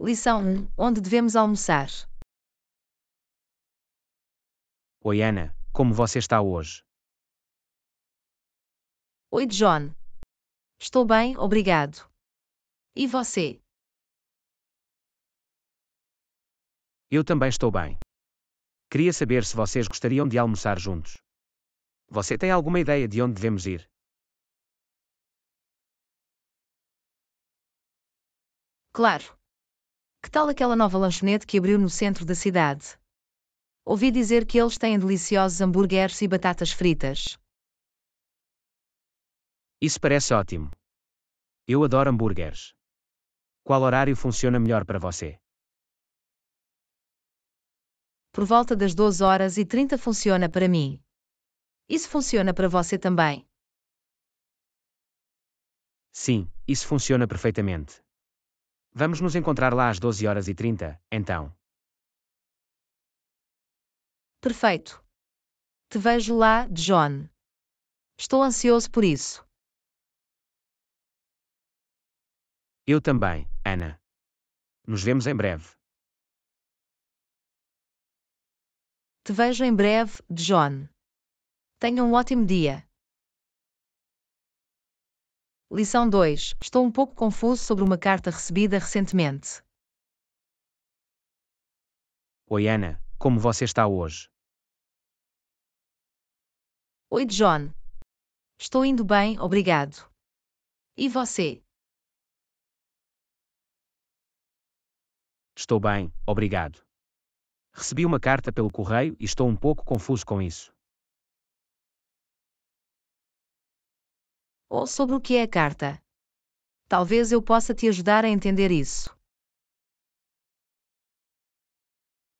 Lição 1. Onde devemos almoçar? Oi Ana, como você está hoje? Oi John. Estou bem, obrigado. E você? Eu também estou bem. Queria saber se vocês gostariam de almoçar juntos. Você tem alguma ideia de onde devemos ir? Claro. Que tal aquela nova lanchonete que abriu no centro da cidade? Ouvi dizer que eles têm deliciosos hambúrgueres e batatas fritas. Isso parece ótimo. Eu adoro hambúrgueres. Qual horário funciona melhor para você? Por volta das 12 horas e 30 funciona para mim. Isso funciona para você também? Sim, isso funciona perfeitamente. Vamos nos encontrar lá às 12 horas e 30, então. Perfeito. Te vejo lá, John. Estou ansioso por isso. Eu também, Ana. Nos vemos em breve. Te vejo em breve, John. Tenha um ótimo dia. Lição 2. Estou um pouco confuso sobre uma carta recebida recentemente. Oi Ana, como você está hoje? Oi John. Estou indo bem, obrigado. E você? Estou bem, obrigado. Recebi uma carta pelo correio e estou um pouco confuso com isso. ou sobre o que é a carta. Talvez eu possa te ajudar a entender isso.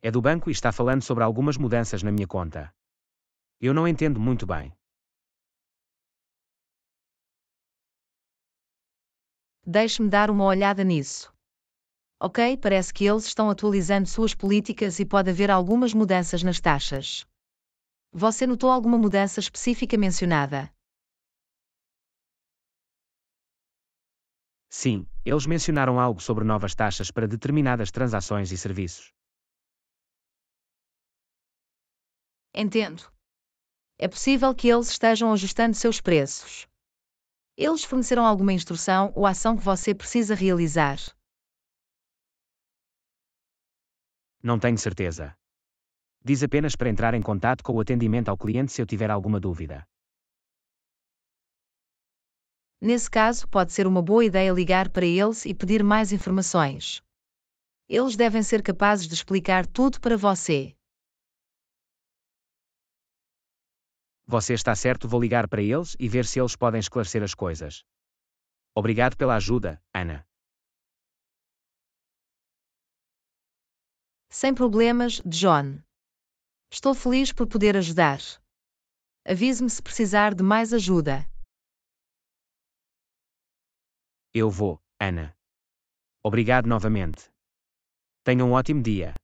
É do banco e está falando sobre algumas mudanças na minha conta. Eu não entendo muito bem. Deixe-me dar uma olhada nisso. Ok, parece que eles estão atualizando suas políticas e pode haver algumas mudanças nas taxas. Você notou alguma mudança específica mencionada? Sim, eles mencionaram algo sobre novas taxas para determinadas transações e serviços. Entendo. É possível que eles estejam ajustando seus preços. Eles forneceram alguma instrução ou ação que você precisa realizar. Não tenho certeza. Diz apenas para entrar em contato com o atendimento ao cliente se eu tiver alguma dúvida. Nesse caso, pode ser uma boa ideia ligar para eles e pedir mais informações. Eles devem ser capazes de explicar tudo para você. Você está certo, vou ligar para eles e ver se eles podem esclarecer as coisas. Obrigado pela ajuda, Ana. Sem problemas, John. Estou feliz por poder ajudar. Avise-me se precisar de mais ajuda. Eu vou, Ana. Obrigado novamente. Tenha um ótimo dia.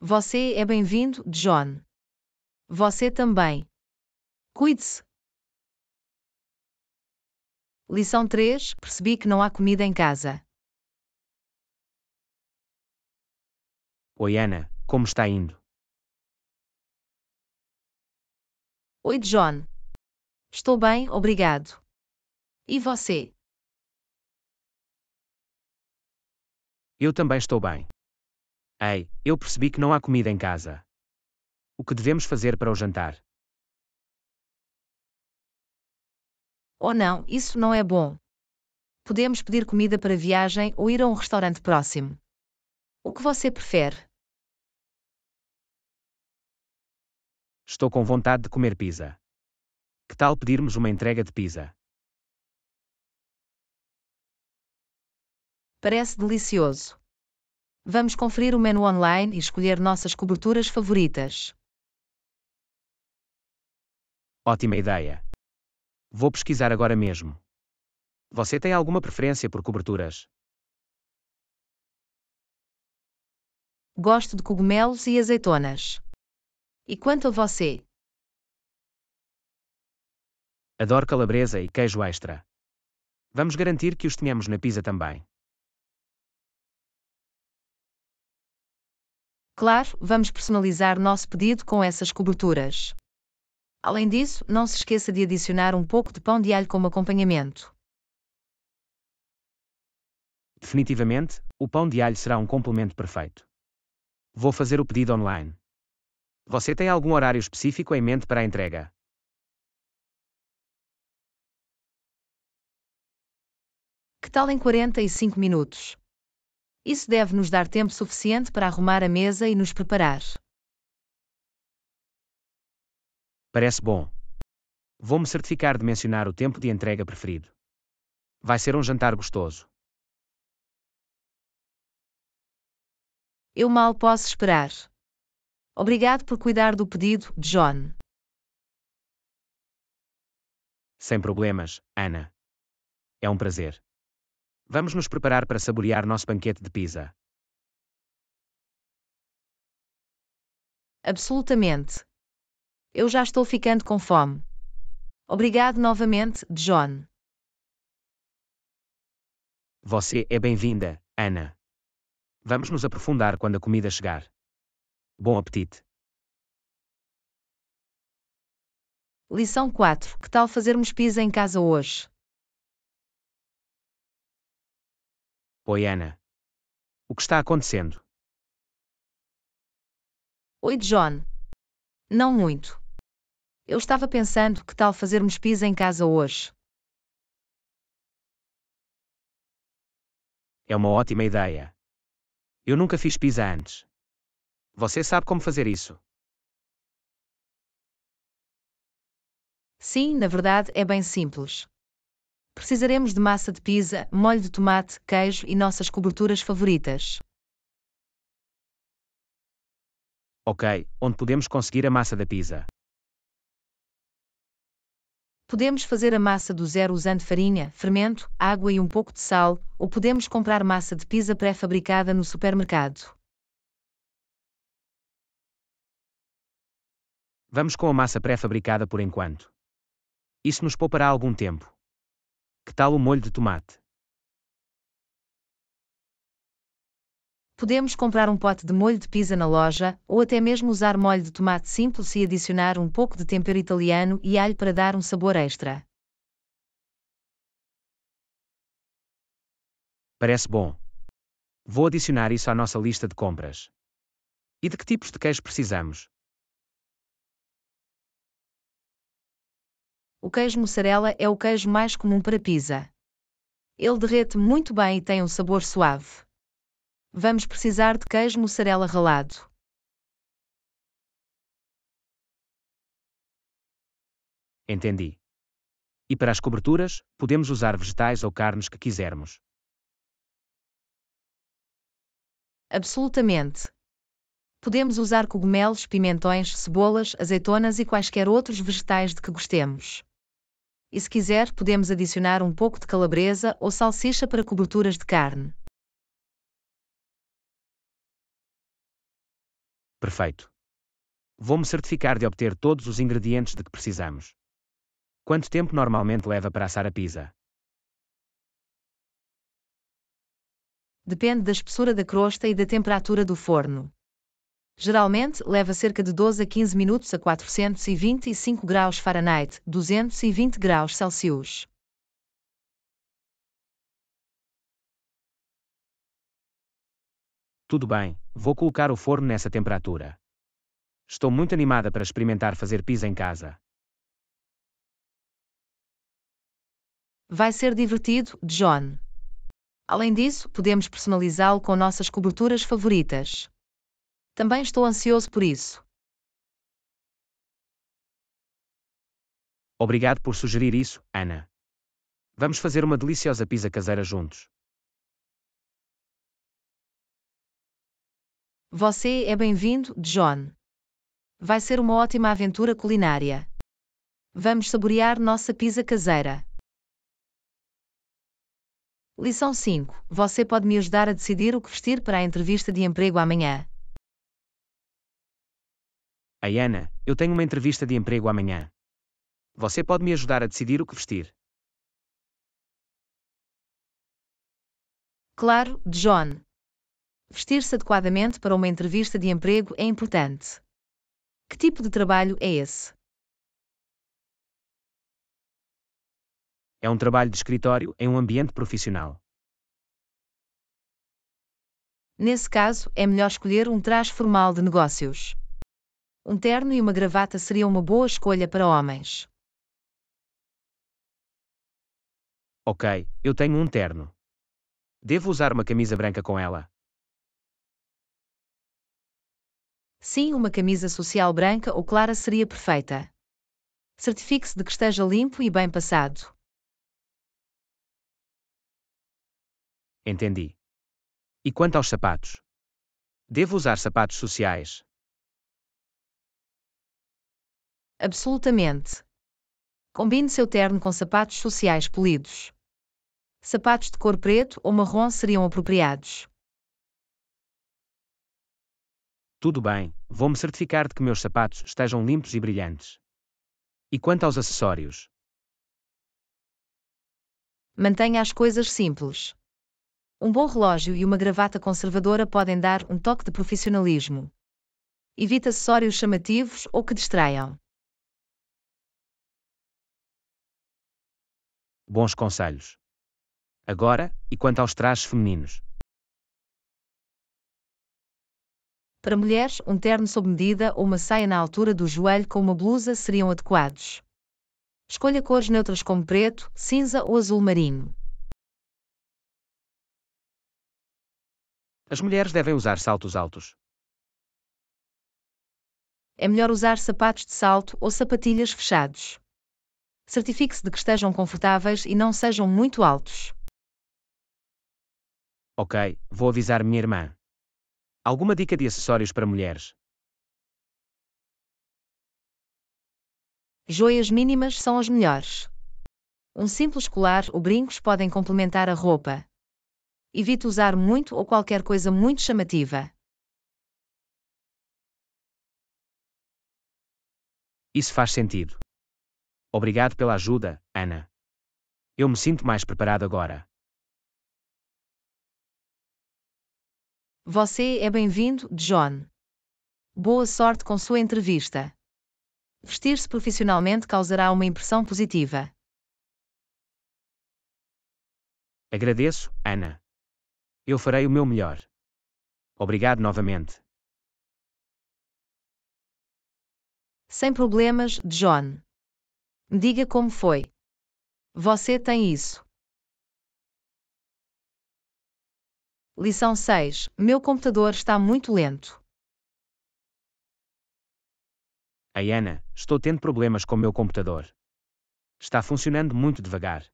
Você é bem-vindo, John. Você também. Cuide-se. Lição 3: Percebi que não há comida em casa. Oi, Ana, como está indo? Oi, John, Estou bem, obrigado. E você? Eu também estou bem. Ei, eu percebi que não há comida em casa. O que devemos fazer para o jantar? Oh não, isso não é bom. Podemos pedir comida para viagem ou ir a um restaurante próximo. O que você prefere? Estou com vontade de comer pizza. Que tal pedirmos uma entrega de pizza? Parece delicioso. Vamos conferir o menu online e escolher nossas coberturas favoritas. Ótima ideia. Vou pesquisar agora mesmo. Você tem alguma preferência por coberturas? Gosto de cogumelos e azeitonas. E quanto a você? Adoro calabresa e queijo extra. Vamos garantir que os tenhamos na pizza também. Claro, vamos personalizar nosso pedido com essas coberturas. Além disso, não se esqueça de adicionar um pouco de pão de alho como acompanhamento. Definitivamente, o pão de alho será um complemento perfeito. Vou fazer o pedido online. Você tem algum horário específico em mente para a entrega? tal em 45 minutos? Isso deve nos dar tempo suficiente para arrumar a mesa e nos preparar. Parece bom. Vou me certificar de mencionar o tempo de entrega preferido. Vai ser um jantar gostoso. Eu mal posso esperar. Obrigado por cuidar do pedido, John. Sem problemas, Ana. É um prazer. Vamos nos preparar para saborear nosso banquete de pizza. Absolutamente. Eu já estou ficando com fome. Obrigado novamente, John. Você é bem-vinda, Ana. Vamos nos aprofundar quando a comida chegar. Bom apetite. Lição 4. Que tal fazermos pizza em casa hoje? Oi, Ana. O que está acontecendo? Oi, John. Não muito. Eu estava pensando que tal fazermos pizza em casa hoje. É uma ótima ideia. Eu nunca fiz pizza antes. Você sabe como fazer isso? Sim, na verdade é bem simples. Precisaremos de massa de pizza, molho de tomate, queijo e nossas coberturas favoritas. Ok, onde podemos conseguir a massa da pizza? Podemos fazer a massa do zero usando farinha, fermento, água e um pouco de sal, ou podemos comprar massa de pizza pré-fabricada no supermercado. Vamos com a massa pré-fabricada por enquanto. Isso nos poupará algum tempo. Que tal o molho de tomate? Podemos comprar um pote de molho de pizza na loja, ou até mesmo usar molho de tomate simples e adicionar um pouco de tempero italiano e alho para dar um sabor extra. Parece bom. Vou adicionar isso à nossa lista de compras. E de que tipos de queijo precisamos? O queijo mussarela é o queijo mais comum para pizza. Ele derrete muito bem e tem um sabor suave. Vamos precisar de queijo mussarela ralado. Entendi. E para as coberturas, podemos usar vegetais ou carnes que quisermos. Absolutamente. Podemos usar cogumelos, pimentões, cebolas, azeitonas e quaisquer outros vegetais de que gostemos e se quiser podemos adicionar um pouco de calabresa ou salsicha para coberturas de carne. Perfeito. Vou-me certificar de obter todos os ingredientes de que precisamos. Quanto tempo normalmente leva para assar a pizza? Depende da espessura da crosta e da temperatura do forno. Geralmente leva cerca de 12 a 15 minutos a 425 graus Fahrenheit, 220 graus Celsius. Tudo bem, vou colocar o forno nessa temperatura. Estou muito animada para experimentar fazer pizza em casa. Vai ser divertido, John. Além disso, podemos personalizá-lo com nossas coberturas favoritas. Também estou ansioso por isso. Obrigado por sugerir isso, Ana. Vamos fazer uma deliciosa pizza caseira juntos. Você é bem-vindo, John. Vai ser uma ótima aventura culinária. Vamos saborear nossa pizza caseira. Lição 5. Você pode me ajudar a decidir o que vestir para a entrevista de emprego amanhã. Ei Ana, eu tenho uma entrevista de emprego amanhã. Você pode me ajudar a decidir o que vestir? Claro, John. Vestir-se adequadamente para uma entrevista de emprego é importante. Que tipo de trabalho é esse? É um trabalho de escritório em um ambiente profissional. Nesse caso, é melhor escolher um traje formal de negócios. Um terno e uma gravata seria uma boa escolha para homens. Ok, eu tenho um terno. Devo usar uma camisa branca com ela? Sim, uma camisa social branca ou clara seria perfeita. Certifique-se de que esteja limpo e bem passado. Entendi. E quanto aos sapatos? Devo usar sapatos sociais? Absolutamente. Combine seu terno com sapatos sociais polidos. Sapatos de cor preto ou marrom seriam apropriados. Tudo bem, vou me certificar de que meus sapatos estejam limpos e brilhantes. E quanto aos acessórios? Mantenha as coisas simples. Um bom relógio e uma gravata conservadora podem dar um toque de profissionalismo. Evite acessórios chamativos ou que distraiam. bons conselhos. Agora, e quanto aos trajes femininos? Para mulheres, um terno sob medida ou uma saia na altura do joelho com uma blusa seriam adequados. Escolha cores neutras como preto, cinza ou azul marinho. As mulheres devem usar saltos altos. É melhor usar sapatos de salto ou sapatilhas fechados certifique-se de que estejam confortáveis e não sejam muito altos. Ok, vou avisar minha irmã. Alguma dica de acessórios para mulheres? Joias mínimas são as melhores. Um simples colar ou brincos podem complementar a roupa. Evite usar muito ou qualquer coisa muito chamativa. Isso faz sentido. Obrigado pela ajuda, Ana. Eu me sinto mais preparado agora. Você é bem-vindo, John. Boa sorte com sua entrevista. Vestir-se profissionalmente causará uma impressão positiva. Agradeço, Ana. Eu farei o meu melhor. Obrigado novamente. Sem problemas, John. Diga como foi. Você tem isso. Lição 6. Meu computador está muito lento. Ayana, estou tendo problemas com meu computador. Está funcionando muito devagar.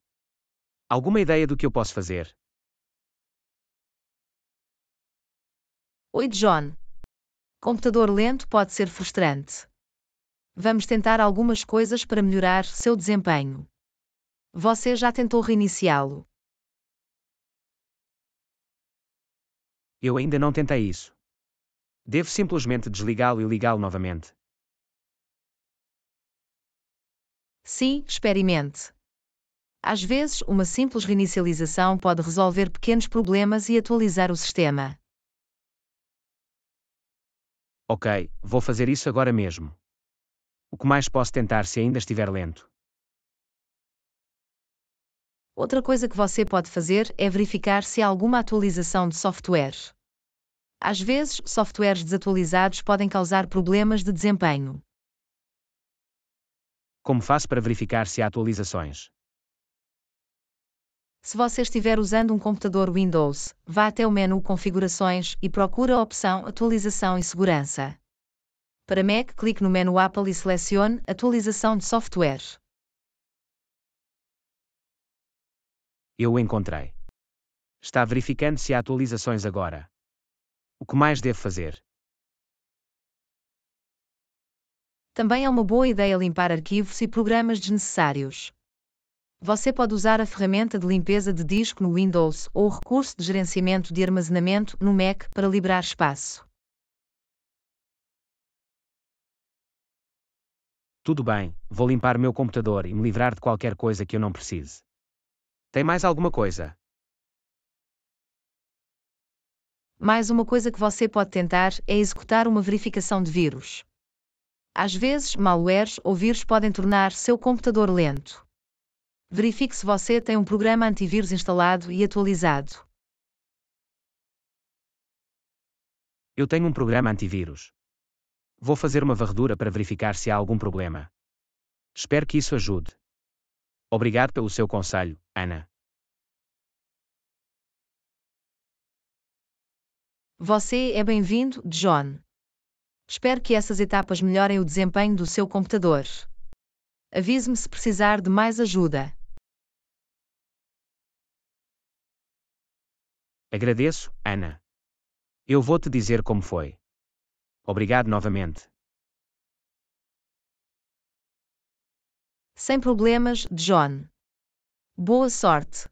Alguma ideia do que eu posso fazer? Oi, John. Computador lento pode ser frustrante. Vamos tentar algumas coisas para melhorar seu desempenho. Você já tentou reiniciá-lo? Eu ainda não tentei isso. Devo simplesmente desligá-lo e ligá-lo novamente. Sim, experimente. Às vezes, uma simples reinicialização pode resolver pequenos problemas e atualizar o sistema. Ok, vou fazer isso agora mesmo. O que mais posso tentar se ainda estiver lento? Outra coisa que você pode fazer é verificar se há alguma atualização de software. Às vezes, softwares desatualizados podem causar problemas de desempenho. Como faço para verificar se há atualizações? Se você estiver usando um computador Windows, vá até o menu Configurações e procure a opção Atualização e Segurança. Para Mac, clique no menu Apple e selecione Atualização de software. Eu o encontrei. Está verificando se há atualizações agora. O que mais devo fazer? Também é uma boa ideia limpar arquivos e programas desnecessários. Você pode usar a ferramenta de limpeza de disco no Windows ou o recurso de gerenciamento de armazenamento no Mac para liberar espaço. Tudo bem, vou limpar meu computador e me livrar de qualquer coisa que eu não precise. Tem mais alguma coisa? Mais uma coisa que você pode tentar é executar uma verificação de vírus. Às vezes, malwares ou vírus podem tornar seu computador lento. Verifique se você tem um programa antivírus instalado e atualizado. Eu tenho um programa antivírus. Vou fazer uma varredura para verificar se há algum problema. Espero que isso ajude. Obrigado pelo seu conselho, Ana. Você é bem-vindo, John. Espero que essas etapas melhorem o desempenho do seu computador. Avise-me se precisar de mais ajuda. Agradeço, Ana. Eu vou te dizer como foi. Obrigado novamente. Sem problemas, John. Boa sorte.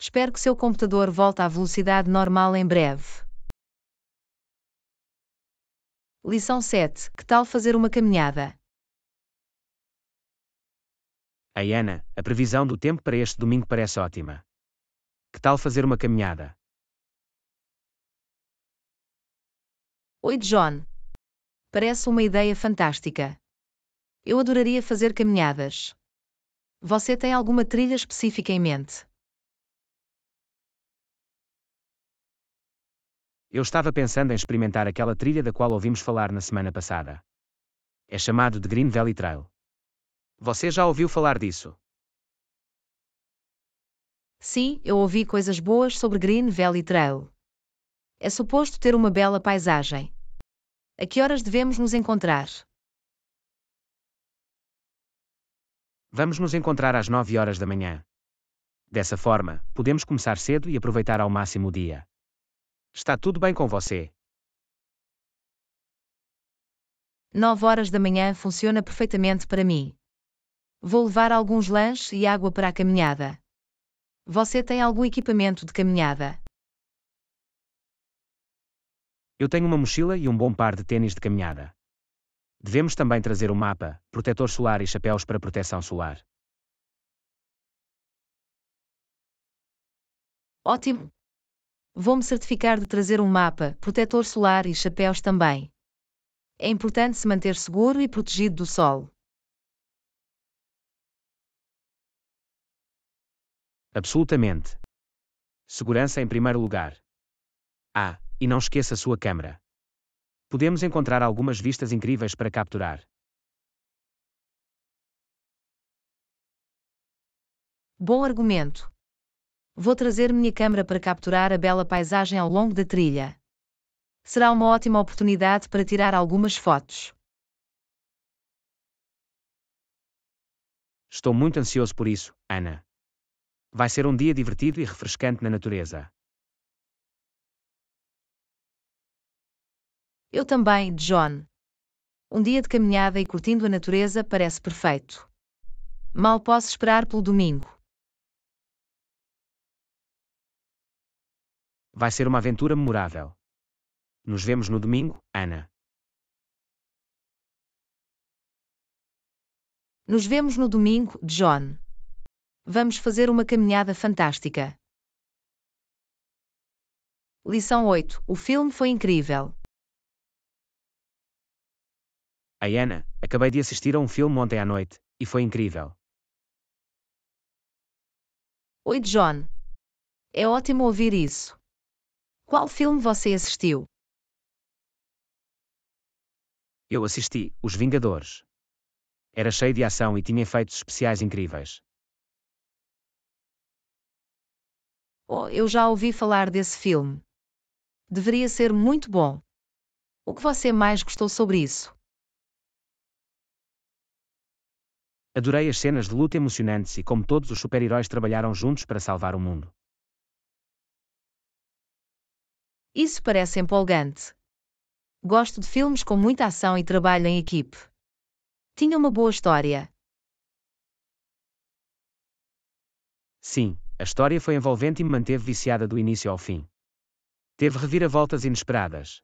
Espero que seu computador volte à velocidade normal em breve. Lição 7. Que tal fazer uma caminhada? Hey a previsão do tempo para este domingo parece ótima. Que tal fazer uma caminhada? Oi, John. Parece uma ideia fantástica. Eu adoraria fazer caminhadas. Você tem alguma trilha específica em mente? Eu estava pensando em experimentar aquela trilha da qual ouvimos falar na semana passada. É chamado de Green Valley Trail. Você já ouviu falar disso? Sim, eu ouvi coisas boas sobre Green Valley Trail. É suposto ter uma bela paisagem. A que horas devemos nos encontrar? Vamos nos encontrar às 9 horas da manhã. Dessa forma, podemos começar cedo e aproveitar ao máximo o dia. Está tudo bem com você? 9 horas da manhã funciona perfeitamente para mim. Vou levar alguns lanches e água para a caminhada. Você tem algum equipamento de caminhada? Eu tenho uma mochila e um bom par de tênis de caminhada. Devemos também trazer um mapa, protetor solar e chapéus para proteção solar. Ótimo! Vou-me certificar de trazer um mapa, protetor solar e chapéus também. É importante se manter seguro e protegido do sol. Absolutamente. Segurança em primeiro lugar. Ah, e não esqueça sua câmera. Podemos encontrar algumas vistas incríveis para capturar. Bom argumento. Vou trazer minha câmera para capturar a bela paisagem ao longo da trilha. Será uma ótima oportunidade para tirar algumas fotos. Estou muito ansioso por isso, Ana. Vai ser um dia divertido e refrescante na natureza. Eu também, John. Um dia de caminhada e curtindo a natureza parece perfeito. Mal posso esperar pelo domingo. Vai ser uma aventura memorável. Nos vemos no domingo, Ana. Nos vemos no domingo, John. Vamos fazer uma caminhada fantástica. Lição 8. O filme foi incrível. Ayana, acabei de assistir a um filme ontem à noite, e foi incrível. Oi, John. É ótimo ouvir isso. Qual filme você assistiu? Eu assisti Os Vingadores. Era cheio de ação e tinha efeitos especiais incríveis. Oh, eu já ouvi falar desse filme. Deveria ser muito bom. O que você mais gostou sobre isso? Adorei as cenas de luta emocionantes e como todos os super-heróis trabalharam juntos para salvar o mundo. Isso parece empolgante. Gosto de filmes com muita ação e trabalho em equipe. Tinha uma boa história. Sim, a história foi envolvente e me manteve viciada do início ao fim. Teve reviravoltas inesperadas,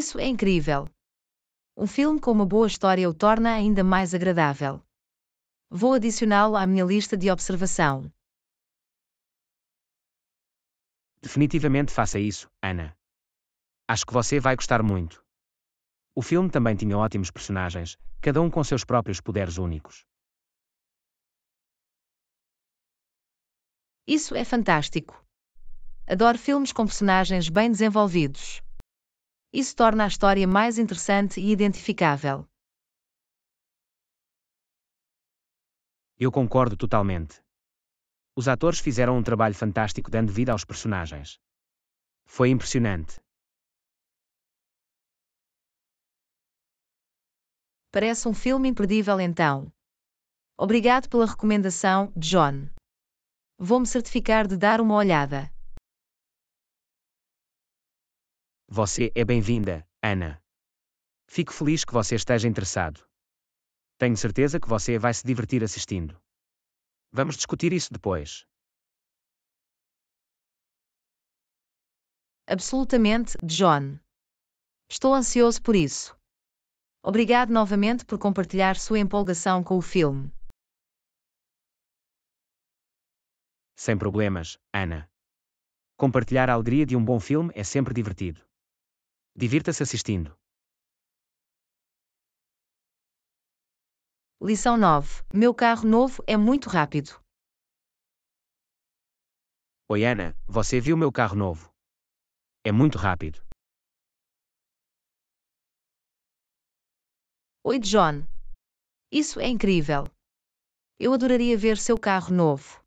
Isso é incrível. Um filme com uma boa história o torna ainda mais agradável. Vou adicioná-lo à minha lista de observação. Definitivamente faça isso, Ana. Acho que você vai gostar muito. O filme também tinha ótimos personagens, cada um com seus próprios poderes únicos. Isso é fantástico. Adoro filmes com personagens bem desenvolvidos. Isso torna a história mais interessante e identificável. Eu concordo totalmente. Os atores fizeram um trabalho fantástico dando vida aos personagens. Foi impressionante. Parece um filme imperdível então. Obrigado pela recomendação, John. Vou-me certificar de dar uma olhada. Você é bem-vinda, Ana. Fico feliz que você esteja interessado. Tenho certeza que você vai se divertir assistindo. Vamos discutir isso depois. Absolutamente, John. Estou ansioso por isso. Obrigado novamente por compartilhar sua empolgação com o filme. Sem problemas, Ana. Compartilhar a alegria de um bom filme é sempre divertido. Divirta-se assistindo. Lição 9. Meu carro novo é muito rápido. Oi Ana, você viu meu carro novo? É muito rápido. Oi John. Isso é incrível. Eu adoraria ver seu carro novo.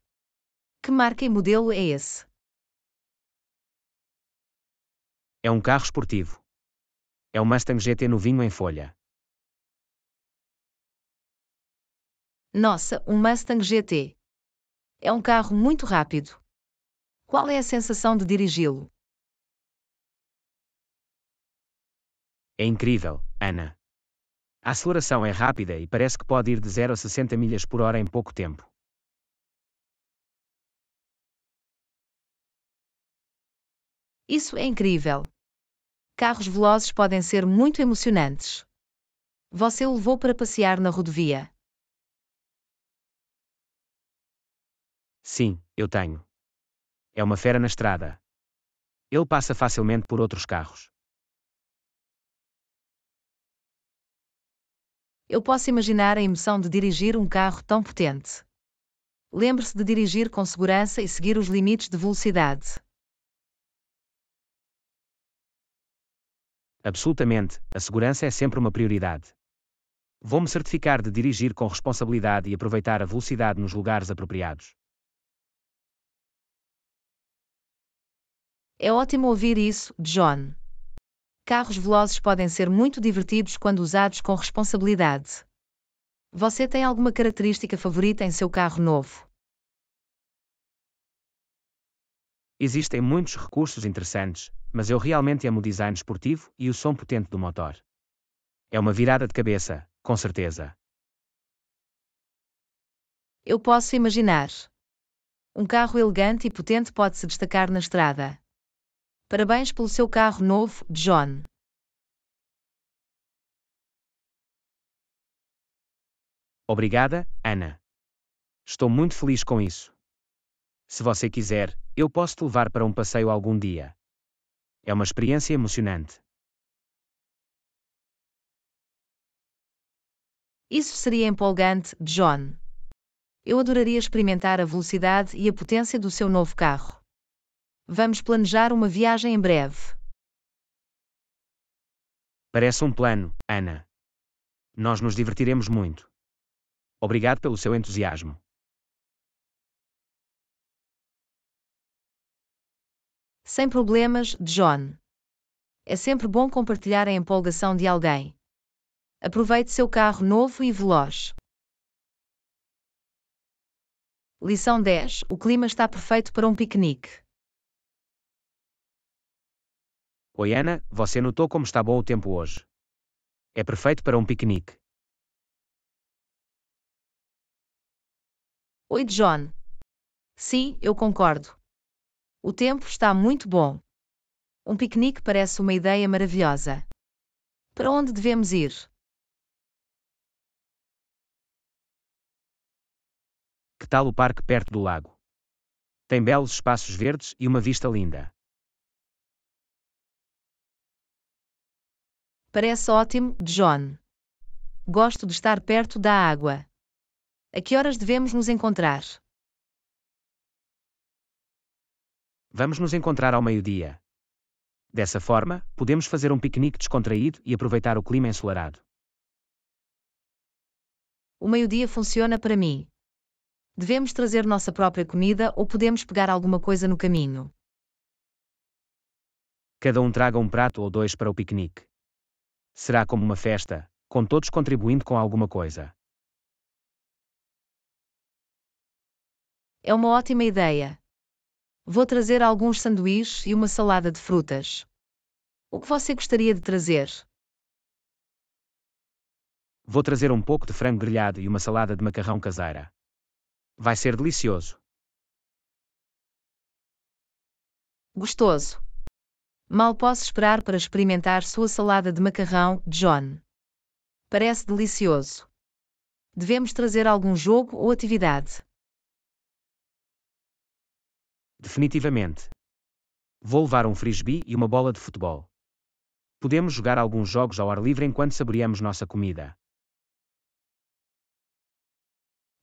Que marca e modelo é esse? É um carro esportivo. É um Mustang GT novinho em folha. Nossa, um Mustang GT. É um carro muito rápido. Qual é a sensação de dirigi-lo? É incrível, Ana. A aceleração é rápida e parece que pode ir de 0 a 60 milhas por hora em pouco tempo. Isso é incrível carros velozes podem ser muito emocionantes. Você o levou para passear na rodovia? Sim, eu tenho. É uma fera na estrada. Ele passa facilmente por outros carros. Eu posso imaginar a emoção de dirigir um carro tão potente. Lembre-se de dirigir com segurança e seguir os limites de velocidade. Absolutamente, a segurança é sempre uma prioridade. Vou-me certificar de dirigir com responsabilidade e aproveitar a velocidade nos lugares apropriados. É ótimo ouvir isso, John. Carros velozes podem ser muito divertidos quando usados com responsabilidade. Você tem alguma característica favorita em seu carro novo? Existem muitos recursos interessantes, mas eu realmente amo o design esportivo e o som potente do motor. É uma virada de cabeça, com certeza. Eu posso imaginar. Um carro elegante e potente pode se destacar na estrada. Parabéns pelo seu carro novo, John. Obrigada, Ana. Estou muito feliz com isso. Se você quiser, eu posso te levar para um passeio algum dia. É uma experiência emocionante. Isso seria empolgante, John. Eu adoraria experimentar a velocidade e a potência do seu novo carro. Vamos planejar uma viagem em breve. Parece um plano, Ana. Nós nos divertiremos muito. Obrigado pelo seu entusiasmo. Sem problemas, John. É sempre bom compartilhar a empolgação de alguém. Aproveite seu carro novo e veloz. Lição 10: O clima está perfeito para um piquenique. Oi Ana, você notou como está bom o tempo hoje? É perfeito para um piquenique. Oi John. Sim, eu concordo. O tempo está muito bom. Um piquenique parece uma ideia maravilhosa. Para onde devemos ir? Que tal o parque perto do lago? Tem belos espaços verdes e uma vista linda. Parece ótimo, John. Gosto de estar perto da água. A que horas devemos nos encontrar? Vamos nos encontrar ao meio-dia. Dessa forma, podemos fazer um piquenique descontraído e aproveitar o clima ensolarado. O meio-dia funciona para mim. Devemos trazer nossa própria comida ou podemos pegar alguma coisa no caminho. Cada um traga um prato ou dois para o piquenique. Será como uma festa, com todos contribuindo com alguma coisa. É uma ótima ideia. Vou trazer alguns sanduíches e uma salada de frutas. O que você gostaria de trazer? Vou trazer um pouco de frango grelhado e uma salada de macarrão caseira. Vai ser delicioso. Gostoso. Mal posso esperar para experimentar sua salada de macarrão, John. Parece delicioso. Devemos trazer algum jogo ou atividade. Definitivamente. Vou levar um frisbee e uma bola de futebol. Podemos jogar alguns jogos ao ar livre enquanto saboreamos nossa comida.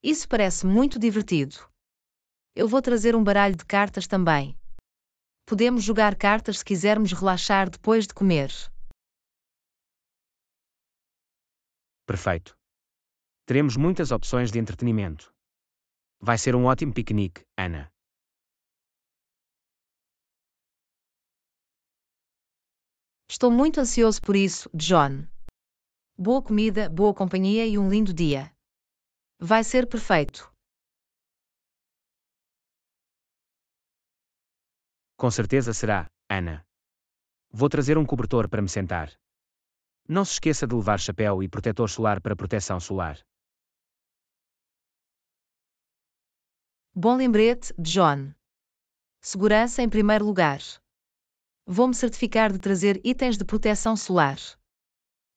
Isso parece muito divertido. Eu vou trazer um baralho de cartas também. Podemos jogar cartas se quisermos relaxar depois de comer. Perfeito. Teremos muitas opções de entretenimento. Vai ser um ótimo piquenique, Ana. Estou muito ansioso por isso, John. Boa comida, boa companhia e um lindo dia. Vai ser perfeito. Com certeza será, Ana. Vou trazer um cobertor para me sentar. Não se esqueça de levar chapéu e protetor solar para proteção solar. Bom lembrete, John. Segurança em primeiro lugar. Vou-me certificar de trazer itens de proteção solar.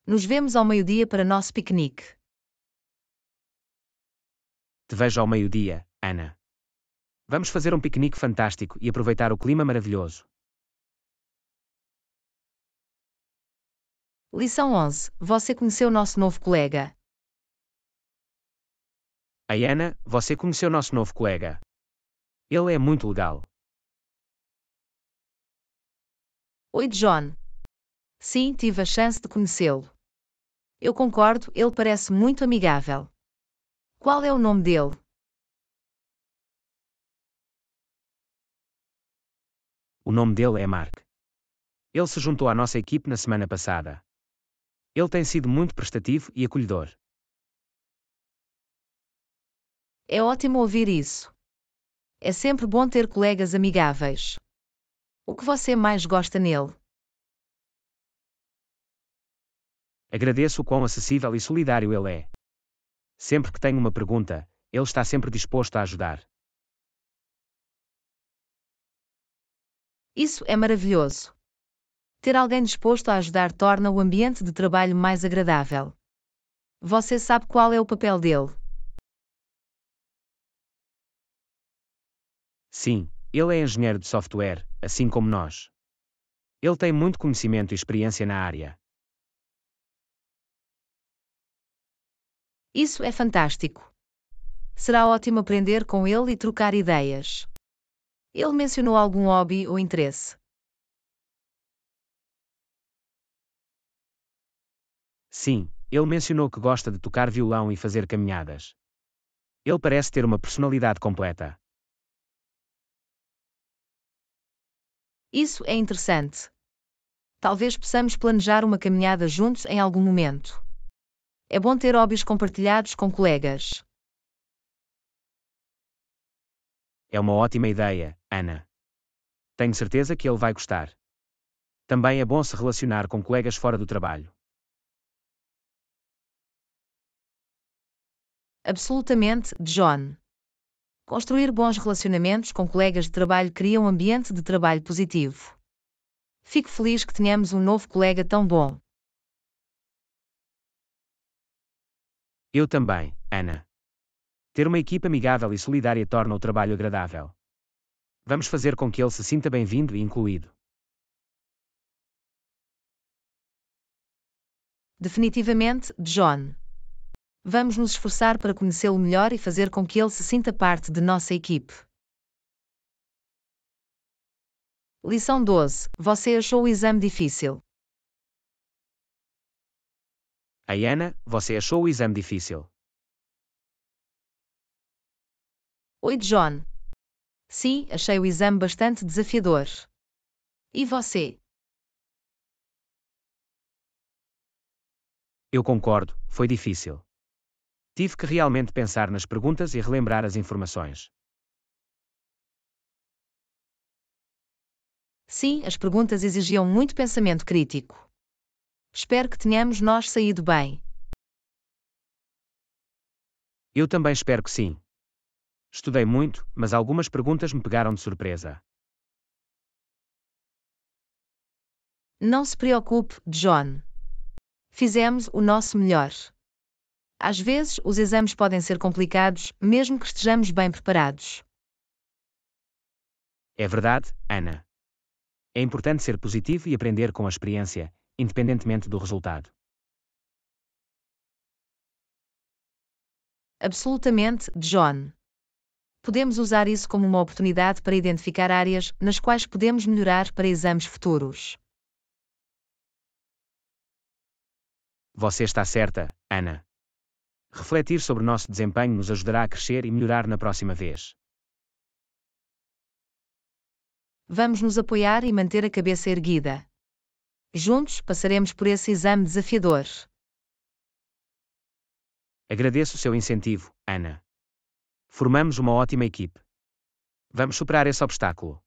Nos vemos ao meio-dia para nosso piquenique. Te vejo ao meio-dia, Ana. Vamos fazer um piquenique fantástico e aproveitar o clima maravilhoso. Lição 11. Você conheceu nosso novo colega. A Ana, você conheceu nosso novo colega. Ele é muito legal. Oi, John. Sim, tive a chance de conhecê-lo. Eu concordo, ele parece muito amigável. Qual é o nome dele? O nome dele é Mark. Ele se juntou à nossa equipe na semana passada. Ele tem sido muito prestativo e acolhedor. É ótimo ouvir isso. É sempre bom ter colegas amigáveis. O que você mais gosta nele? Agradeço o quão acessível e solidário ele é. Sempre que tenho uma pergunta, ele está sempre disposto a ajudar. Isso é maravilhoso. Ter alguém disposto a ajudar torna o ambiente de trabalho mais agradável. Você sabe qual é o papel dele? Sim, ele é engenheiro de software assim como nós. Ele tem muito conhecimento e experiência na área. Isso é fantástico. Será ótimo aprender com ele e trocar ideias. Ele mencionou algum hobby ou interesse? Sim, ele mencionou que gosta de tocar violão e fazer caminhadas. Ele parece ter uma personalidade completa. Isso é interessante. Talvez possamos planejar uma caminhada juntos em algum momento. É bom ter hobbies compartilhados com colegas. É uma ótima ideia, Ana. Tenho certeza que ele vai gostar. Também é bom se relacionar com colegas fora do trabalho. Absolutamente, John. Construir bons relacionamentos com colegas de trabalho cria um ambiente de trabalho positivo. Fico feliz que tenhamos um novo colega tão bom. Eu também, Ana. Ter uma equipa amigável e solidária torna o trabalho agradável. Vamos fazer com que ele se sinta bem-vindo e incluído. Definitivamente, John. Vamos nos esforçar para conhecê-lo melhor e fazer com que ele se sinta parte de nossa equipe. Lição 12. Você achou o exame difícil? Ayana, você achou o exame difícil? Oi, John. Sim, achei o exame bastante desafiador. E você? Eu concordo, foi difícil. Tive que realmente pensar nas perguntas e relembrar as informações. Sim, as perguntas exigiam muito pensamento crítico. Espero que tenhamos nós saído bem. Eu também espero que sim. Estudei muito, mas algumas perguntas me pegaram de surpresa. Não se preocupe, John. Fizemos o nosso melhor. Às vezes, os exames podem ser complicados, mesmo que estejamos bem preparados. É verdade, Ana. É importante ser positivo e aprender com a experiência, independentemente do resultado. Absolutamente, John. Podemos usar isso como uma oportunidade para identificar áreas nas quais podemos melhorar para exames futuros. Você está certa, Ana. Refletir sobre nosso desempenho nos ajudará a crescer e melhorar na próxima vez. Vamos nos apoiar e manter a cabeça erguida. Juntos passaremos por esse exame desafiador. Agradeço o seu incentivo, Ana. Formamos uma ótima equipe. Vamos superar esse obstáculo.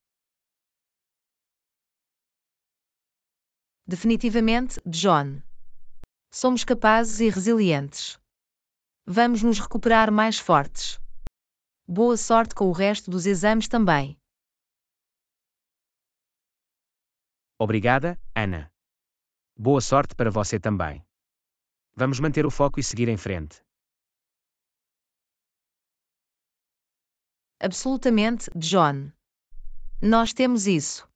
Definitivamente, John. Somos capazes e resilientes. Vamos nos recuperar mais fortes. Boa sorte com o resto dos exames também. Obrigada, Ana. Boa sorte para você também. Vamos manter o foco e seguir em frente. Absolutamente, John. Nós temos isso.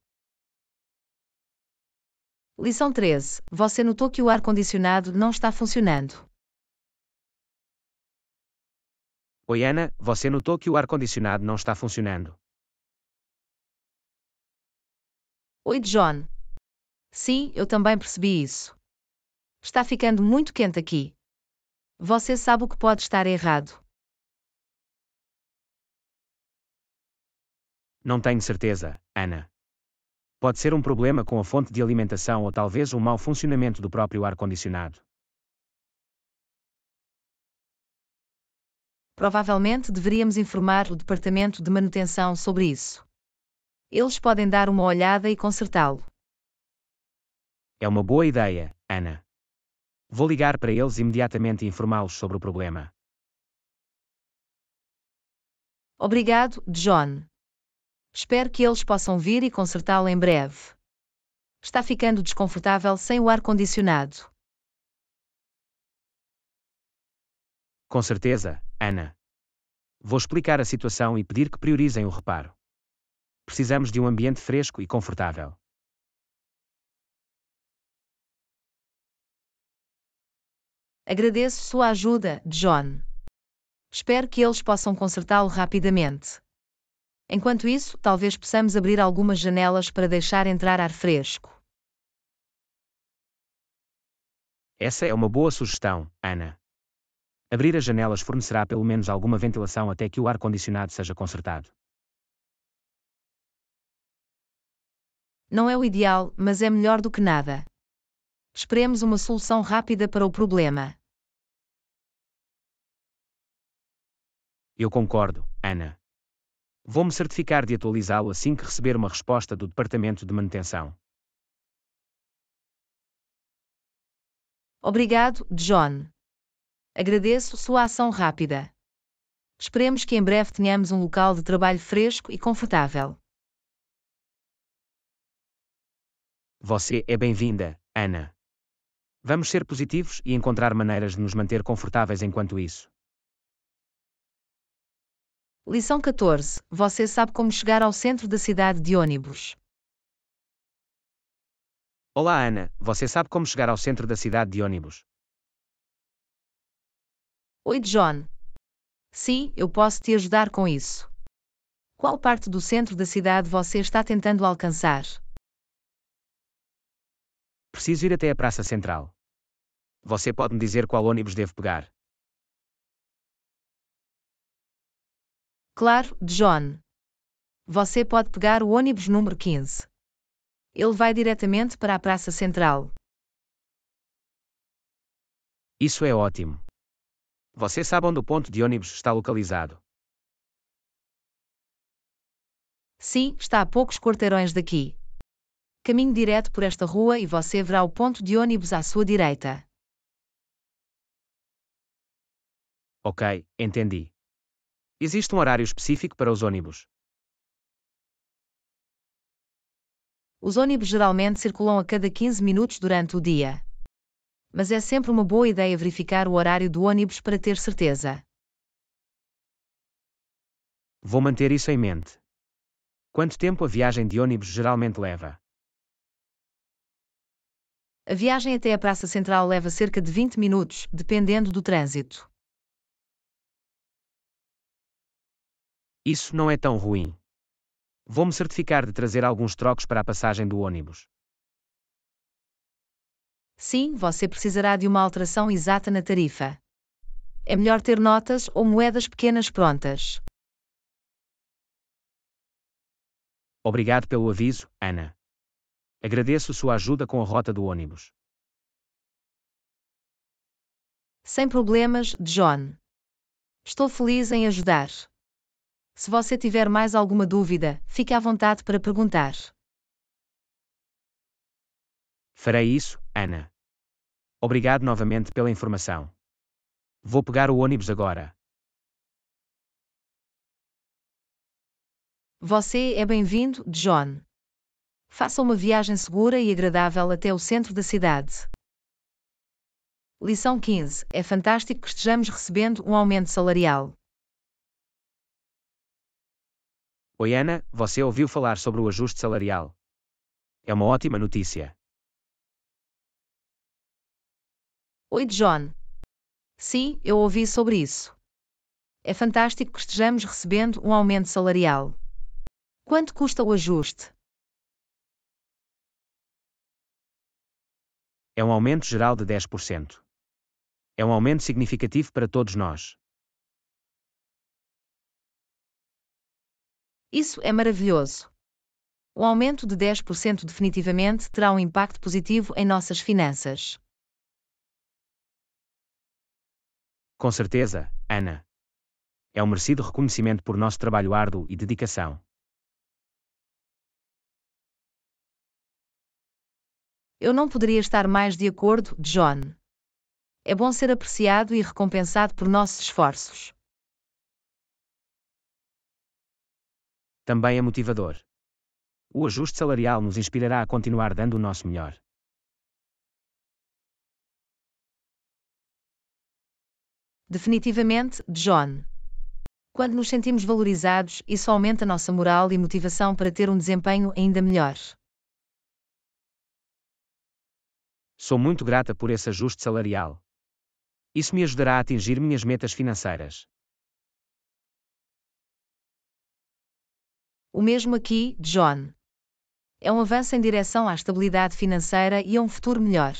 Lição 13. Você notou que o ar-condicionado não está funcionando. Oi Ana, você notou que o ar-condicionado não está funcionando. Oi John. Sim, eu também percebi isso. Está ficando muito quente aqui. Você sabe o que pode estar errado. Não tenho certeza, Ana. Pode ser um problema com a fonte de alimentação ou talvez um mau funcionamento do próprio ar-condicionado. Provavelmente deveríamos informar o departamento de manutenção sobre isso. Eles podem dar uma olhada e consertá-lo. É uma boa ideia, Ana. Vou ligar para eles imediatamente e informá-los sobre o problema. Obrigado, John. Espero que eles possam vir e consertá-lo em breve. Está ficando desconfortável sem o ar-condicionado. Com certeza, Ana. Vou explicar a situação e pedir que priorizem o reparo. Precisamos de um ambiente fresco e confortável. Agradeço sua ajuda, John. Espero que eles possam consertá-lo rapidamente. Enquanto isso, talvez possamos abrir algumas janelas para deixar entrar ar fresco. Essa é uma boa sugestão, Ana. Abrir as janelas fornecerá pelo menos alguma ventilação até que o ar-condicionado seja consertado. Não é o ideal, mas é melhor do que nada. Esperemos uma solução rápida para o problema. Eu concordo, Ana. Vou-me certificar de atualizá-lo assim que receber uma resposta do Departamento de Manutenção. Obrigado, John. Agradeço sua ação rápida. Esperemos que em breve tenhamos um local de trabalho fresco e confortável. Você é bem-vinda, Ana. Vamos ser positivos e encontrar maneiras de nos manter confortáveis enquanto isso. Lição 14. Você sabe como chegar ao centro da cidade de ônibus. Olá, Ana. Você sabe como chegar ao centro da cidade de ônibus? Oi, John. Sim, eu posso te ajudar com isso. Qual parte do centro da cidade você está tentando alcançar? Preciso ir até a Praça Central. Você pode me dizer qual ônibus devo pegar? Claro, John. Você pode pegar o ônibus número 15. Ele vai diretamente para a Praça Central. Isso é ótimo. Você sabe onde o ponto de ônibus está localizado? Sim, está a poucos quarteirões daqui. Caminho direto por esta rua e você verá o ponto de ônibus à sua direita. Ok, entendi. Existe um horário específico para os ônibus. Os ônibus geralmente circulam a cada 15 minutos durante o dia mas é sempre uma boa ideia verificar o horário do ônibus para ter certeza. Vou manter isso em mente. Quanto tempo a viagem de ônibus geralmente leva? A viagem até a Praça Central leva cerca de 20 minutos, dependendo do trânsito. Isso não é tão ruim. Vou-me certificar de trazer alguns trocos para a passagem do ônibus. Sim, você precisará de uma alteração exata na tarifa. É melhor ter notas ou moedas pequenas prontas. Obrigado pelo aviso, Ana. Agradeço sua ajuda com a rota do ônibus. Sem problemas, John. Estou feliz em ajudar. Se você tiver mais alguma dúvida, fique à vontade para perguntar. Farei isso, Ana. Obrigado novamente pela informação. Vou pegar o ônibus agora. Você é bem-vindo, John. Faça uma viagem segura e agradável até o centro da cidade. Lição 15. É fantástico que estejamos recebendo um aumento salarial. Oi Ana, você ouviu falar sobre o ajuste salarial? É uma ótima notícia. Oi, John. Sim, eu ouvi sobre isso. É fantástico que estejamos recebendo um aumento salarial. Quanto custa o ajuste? É um aumento geral de 10%. É um aumento significativo para todos nós. Isso é maravilhoso. O aumento de 10% definitivamente terá um impacto positivo em nossas finanças. Com certeza, Ana. É um merecido reconhecimento por nosso trabalho árduo e dedicação. Eu não poderia estar mais de acordo, John. É bom ser apreciado e recompensado por nossos esforços. Também é motivador. O ajuste salarial nos inspirará a continuar dando o nosso melhor. Definitivamente, John. Quando nos sentimos valorizados, isso aumenta nossa moral e motivação para ter um desempenho ainda melhor. Sou muito grata por esse ajuste salarial. Isso me ajudará a atingir minhas metas financeiras. O mesmo aqui, John. É um avanço em direção à estabilidade financeira e a um futuro melhor.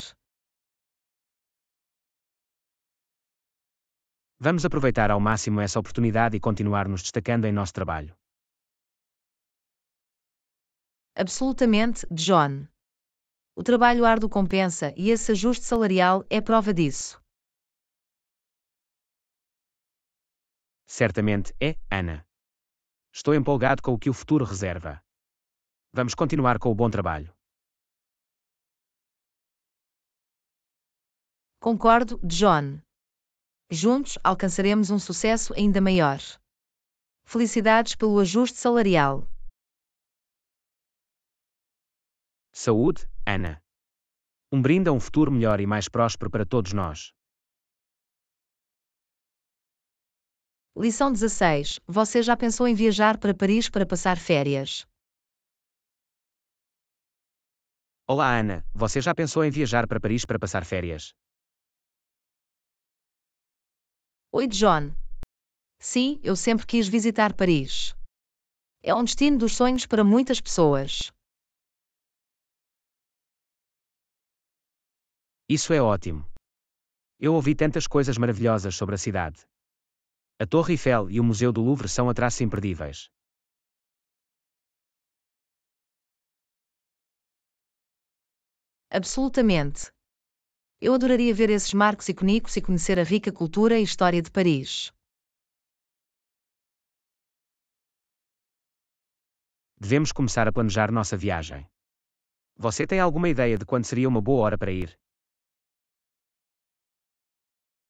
Vamos aproveitar ao máximo essa oportunidade e continuar nos destacando em nosso trabalho. Absolutamente, John. O trabalho árduo compensa e esse ajuste salarial é prova disso. Certamente é, Ana. Estou empolgado com o que o futuro reserva. Vamos continuar com o bom trabalho. Concordo, John. Juntos alcançaremos um sucesso ainda maior. Felicidades pelo ajuste salarial. Saúde, Ana. Um brinde a um futuro melhor e mais próspero para todos nós. Lição 16. Você já pensou em viajar para Paris para passar férias? Olá, Ana. Você já pensou em viajar para Paris para passar férias? Oi, John. Sim, eu sempre quis visitar Paris. É um destino dos sonhos para muitas pessoas. Isso é ótimo. Eu ouvi tantas coisas maravilhosas sobre a cidade. A Torre Eiffel e o Museu do Louvre são atraços imperdíveis. Absolutamente. Eu adoraria ver esses marcos icônicos e conhecer a rica cultura e história de Paris. Devemos começar a planejar nossa viagem. Você tem alguma ideia de quando seria uma boa hora para ir?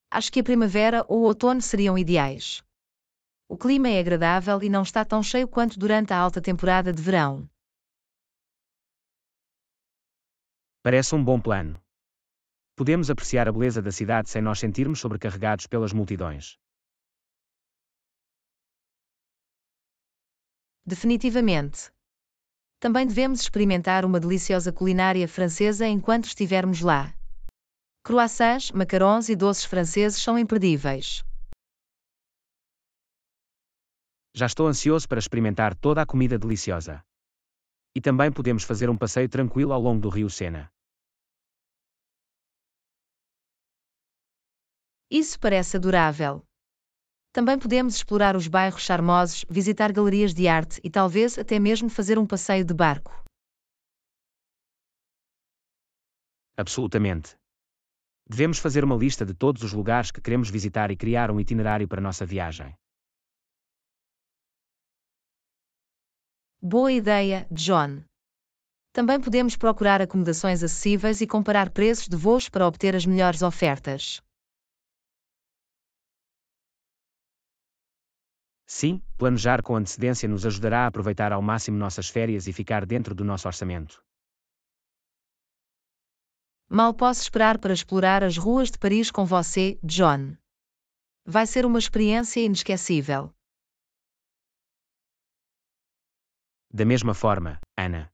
Acho que a primavera ou o outono seriam ideais. O clima é agradável e não está tão cheio quanto durante a alta temporada de verão. Parece um bom plano podemos apreciar a beleza da cidade sem nos sentirmos sobrecarregados pelas multidões. Definitivamente. Também devemos experimentar uma deliciosa culinária francesa enquanto estivermos lá. Croissants, macarons e doces franceses são imperdíveis. Já estou ansioso para experimentar toda a comida deliciosa. E também podemos fazer um passeio tranquilo ao longo do rio Sena. Isso parece adorável. Também podemos explorar os bairros charmosos, visitar galerias de arte e talvez até mesmo fazer um passeio de barco. Absolutamente. Devemos fazer uma lista de todos os lugares que queremos visitar e criar um itinerário para nossa viagem. Boa ideia, John. Também podemos procurar acomodações acessíveis e comparar preços de voos para obter as melhores ofertas. Sim, planejar com antecedência nos ajudará a aproveitar ao máximo nossas férias e ficar dentro do nosso orçamento. Mal posso esperar para explorar as ruas de Paris com você, John. Vai ser uma experiência inesquecível. Da mesma forma, Ana.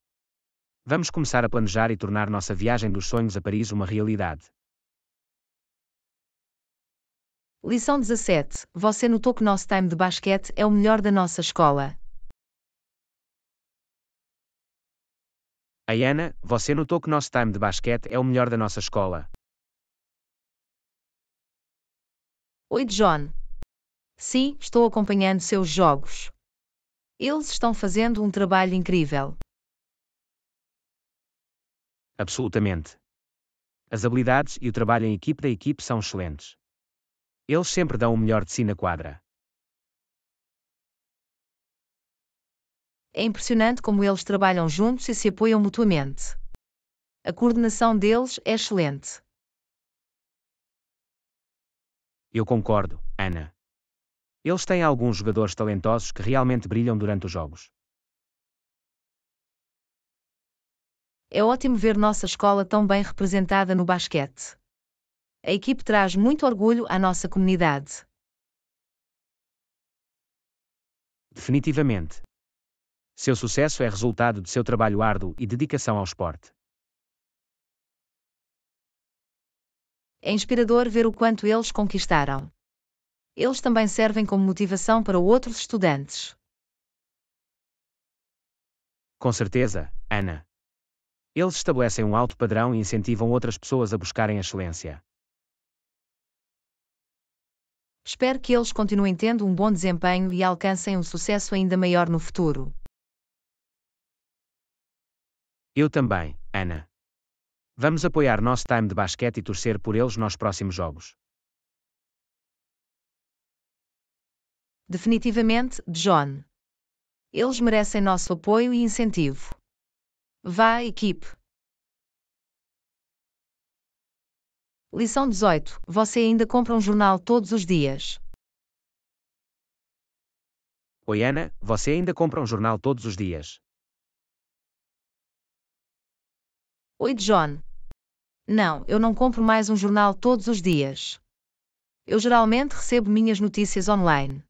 Vamos começar a planejar e tornar nossa viagem dos sonhos a Paris uma realidade. Lição 17. Você notou que nosso time de basquete é o melhor da nossa escola. Ayana, você notou que nosso time de basquete é o melhor da nossa escola. Oi, John. Sim, estou acompanhando seus jogos. Eles estão fazendo um trabalho incrível. Absolutamente. As habilidades e o trabalho em equipe da equipe são excelentes. Eles sempre dão o melhor de si na quadra. É impressionante como eles trabalham juntos e se apoiam mutuamente. A coordenação deles é excelente. Eu concordo, Ana. Eles têm alguns jogadores talentosos que realmente brilham durante os jogos. É ótimo ver nossa escola tão bem representada no basquete. A equipe traz muito orgulho à nossa comunidade. Definitivamente. Seu sucesso é resultado de seu trabalho árduo e dedicação ao esporte. É inspirador ver o quanto eles conquistaram. Eles também servem como motivação para outros estudantes. Com certeza, Ana. Eles estabelecem um alto padrão e incentivam outras pessoas a buscarem excelência. Espero que eles continuem tendo um bom desempenho e alcancem um sucesso ainda maior no futuro. Eu também, Ana. Vamos apoiar nosso time de basquete e torcer por eles nos próximos jogos. Definitivamente, John. Eles merecem nosso apoio e incentivo. Vá, equipe! Lição 18. Você ainda compra um jornal todos os dias. Oi Ana, você ainda compra um jornal todos os dias. Oi John. Não, eu não compro mais um jornal todos os dias. Eu geralmente recebo minhas notícias online.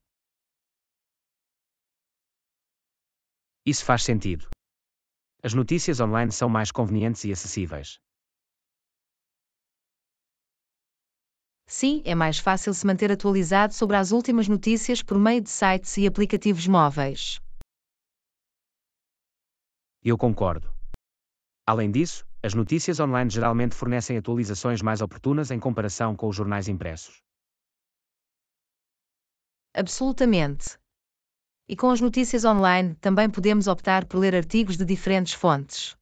Isso faz sentido. As notícias online são mais convenientes e acessíveis. Sim, é mais fácil se manter atualizado sobre as últimas notícias por meio de sites e aplicativos móveis. Eu concordo. Além disso, as notícias online geralmente fornecem atualizações mais oportunas em comparação com os jornais impressos. Absolutamente. E com as notícias online também podemos optar por ler artigos de diferentes fontes.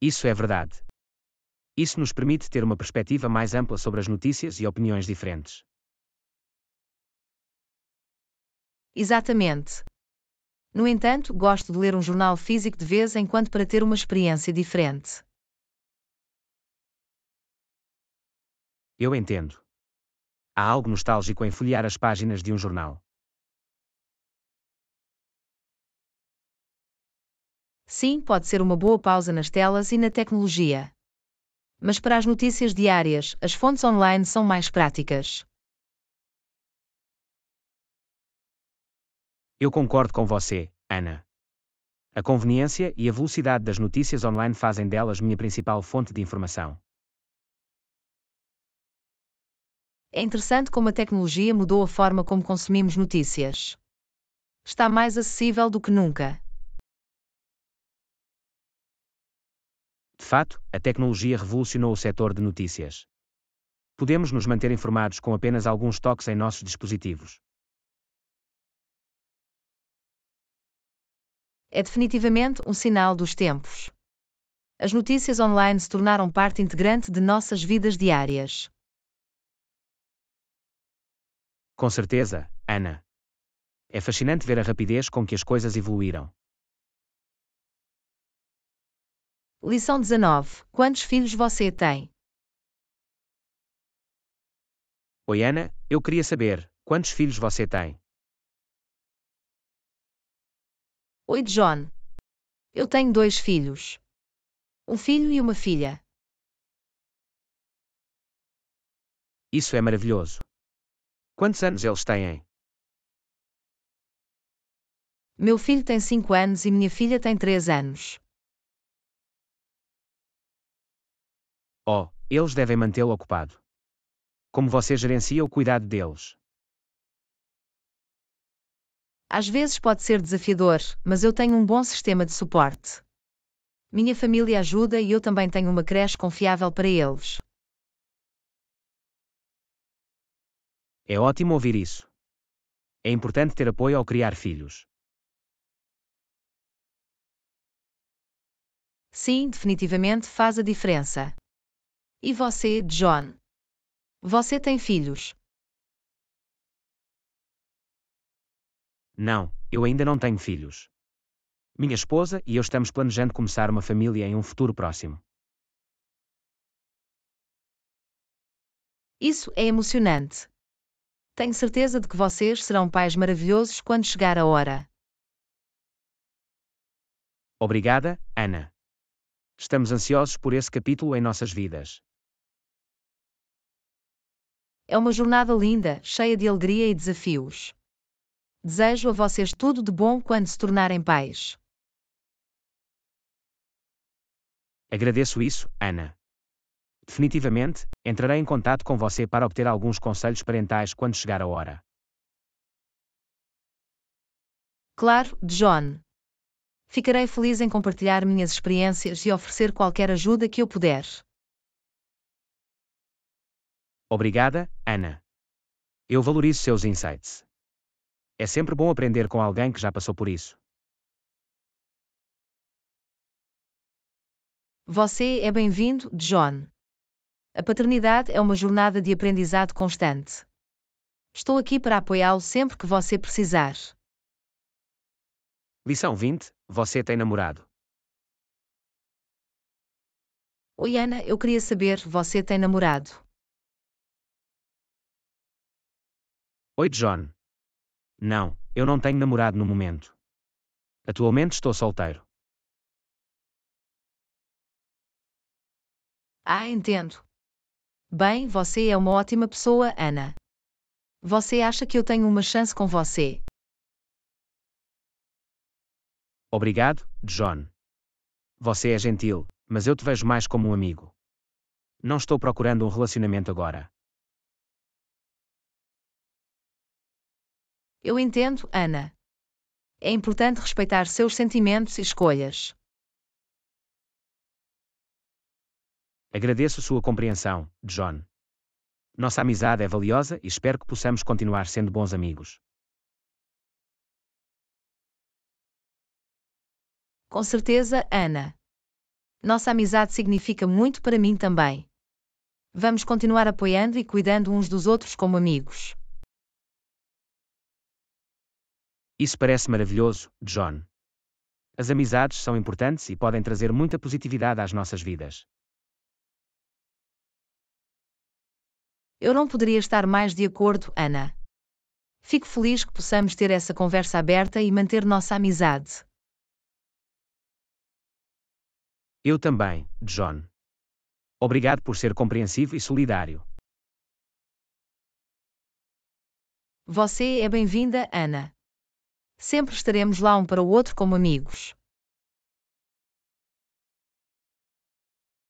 Isso é verdade. Isso nos permite ter uma perspectiva mais ampla sobre as notícias e opiniões diferentes. Exatamente. No entanto, gosto de ler um jornal físico de vez em quando para ter uma experiência diferente. Eu entendo. Há algo nostálgico em folhear as páginas de um jornal. Sim, pode ser uma boa pausa nas telas e na tecnologia mas para as notícias diárias, as fontes online são mais práticas. Eu concordo com você, Ana. A conveniência e a velocidade das notícias online fazem delas minha principal fonte de informação. É interessante como a tecnologia mudou a forma como consumimos notícias. Está mais acessível do que nunca. fato, a tecnologia revolucionou o setor de notícias. Podemos nos manter informados com apenas alguns toques em nossos dispositivos. É definitivamente um sinal dos tempos. As notícias online se tornaram parte integrante de nossas vidas diárias. Com certeza, Ana. É fascinante ver a rapidez com que as coisas evoluíram. Lição 19. Quantos filhos você tem? Oi Ana, eu queria saber, quantos filhos você tem? Oi John. Eu tenho dois filhos. Um filho e uma filha. Isso é maravilhoso. Quantos anos eles têm? Meu filho tem 5 anos e minha filha tem 3 anos. Oh, eles devem mantê-lo ocupado. Como você gerencia o cuidado deles? Às vezes pode ser desafiador, mas eu tenho um bom sistema de suporte. Minha família ajuda e eu também tenho uma creche confiável para eles. É ótimo ouvir isso. É importante ter apoio ao criar filhos. Sim, definitivamente faz a diferença. E você, John? Você tem filhos? Não, eu ainda não tenho filhos. Minha esposa e eu estamos planejando começar uma família em um futuro próximo. Isso é emocionante. Tenho certeza de que vocês serão pais maravilhosos quando chegar a hora. Obrigada, Ana. Estamos ansiosos por esse capítulo em nossas vidas. É uma jornada linda, cheia de alegria e desafios. Desejo a vocês tudo de bom quando se tornarem pais. Agradeço isso, Ana. Definitivamente, entrarei em contato com você para obter alguns conselhos parentais quando chegar a hora. Claro, John. Ficarei feliz em compartilhar minhas experiências e oferecer qualquer ajuda que eu puder. Obrigada, Ana. Eu valorizo seus insights. É sempre bom aprender com alguém que já passou por isso. Você é bem-vindo, John. A paternidade é uma jornada de aprendizado constante. Estou aqui para apoiá-lo sempre que você precisar. Lição 20: Você tem namorado. Oi Ana, eu queria saber, você tem namorado? Oi John. Não, eu não tenho namorado no momento. Atualmente estou solteiro. Ah, entendo. Bem, você é uma ótima pessoa, Ana. Você acha que eu tenho uma chance com você? Obrigado, John. Você é gentil, mas eu te vejo mais como um amigo. Não estou procurando um relacionamento agora. Eu entendo, Ana. É importante respeitar seus sentimentos e escolhas. Agradeço sua compreensão, John. Nossa amizade é valiosa e espero que possamos continuar sendo bons amigos. Com certeza, Ana. Nossa amizade significa muito para mim também. Vamos continuar apoiando e cuidando uns dos outros como amigos. Isso parece maravilhoso, John. As amizades são importantes e podem trazer muita positividade às nossas vidas. Eu não poderia estar mais de acordo, Ana. Fico feliz que possamos ter essa conversa aberta e manter nossa amizade. Eu também, John. Obrigado por ser compreensivo e solidário. Você é bem-vinda, Ana sempre estaremos lá um para o outro como amigos.